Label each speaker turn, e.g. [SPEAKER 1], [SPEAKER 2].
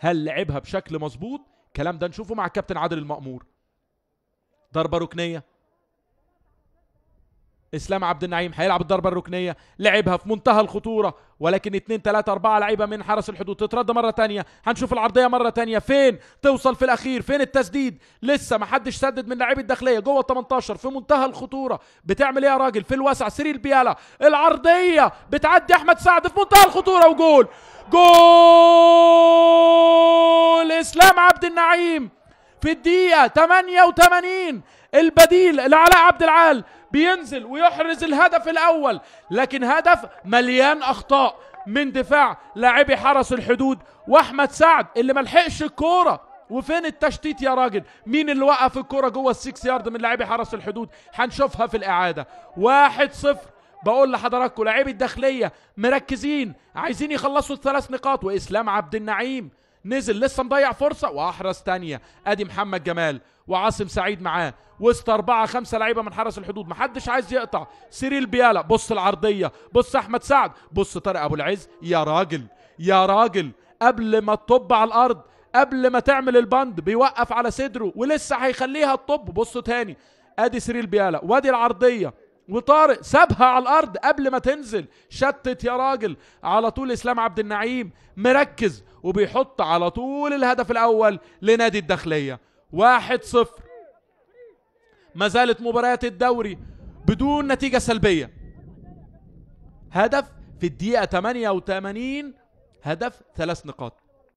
[SPEAKER 1] هل لعبها بشكل مظبوط الكلام ده نشوفه مع الكابتن عادل المأمور ضربة ركنية اسلام عبد النعيم هيلعب الضربه الركنيه لعبها في منتهى الخطوره ولكن 2 3 4 لعيبه من حرس الحدود تترد مره ثانيه هنشوف العرضيه مره ثانيه فين توصل في الاخير فين التسديد لسه ما حدش سدد من لعيبة الداخليه جوه ال 18 في منتهى الخطوره بتعمل ايه يا راجل في الواسع سيريل بيالا العرضيه بتعدي احمد سعد في منتهى الخطوره وجول جول عبد النعيم في الدقيقة 88 البديل لعلاء عبد العال بينزل ويحرز الهدف الأول لكن هدف مليان أخطاء من دفاع لاعبي حرس الحدود واحمد سعد اللي ملحقش الكوره وفين التشتيت يا راجل مين اللي وقف الكرة جوه السيكس يارد من لاعبي حرس الحدود هنشوفها في الإعادة واحد صفر بقول لحضراتكم لاعبي الداخلية مركزين عايزين يخلصوا الثلاث نقاط وإسلام عبد النعيم نزل لسه مضيع فرصة وأحرز تانية أدي محمد جمال وعاصم سعيد معاه وسط أربعة خمسة لعيبة من حرس الحدود محدش عايز يقطع سيريل بيالا بص العرضية بص أحمد سعد بص طارق أبو العز يا راجل يا راجل قبل ما تطب على الأرض قبل ما تعمل البند بيوقف على صدره ولسه هيخليها تطب بصوا تاني ادي سيريل بيالا وادي العرضيه وطارق سابها على الارض قبل ما تنزل شتت يا راجل على طول اسلام عبد النعيم مركز وبيحط على طول الهدف الاول لنادي الداخليه واحد صفر ما زالت مباريات الدوري بدون نتيجة سلبية هدف في الدقيقة 88 هدف ثلاث نقاط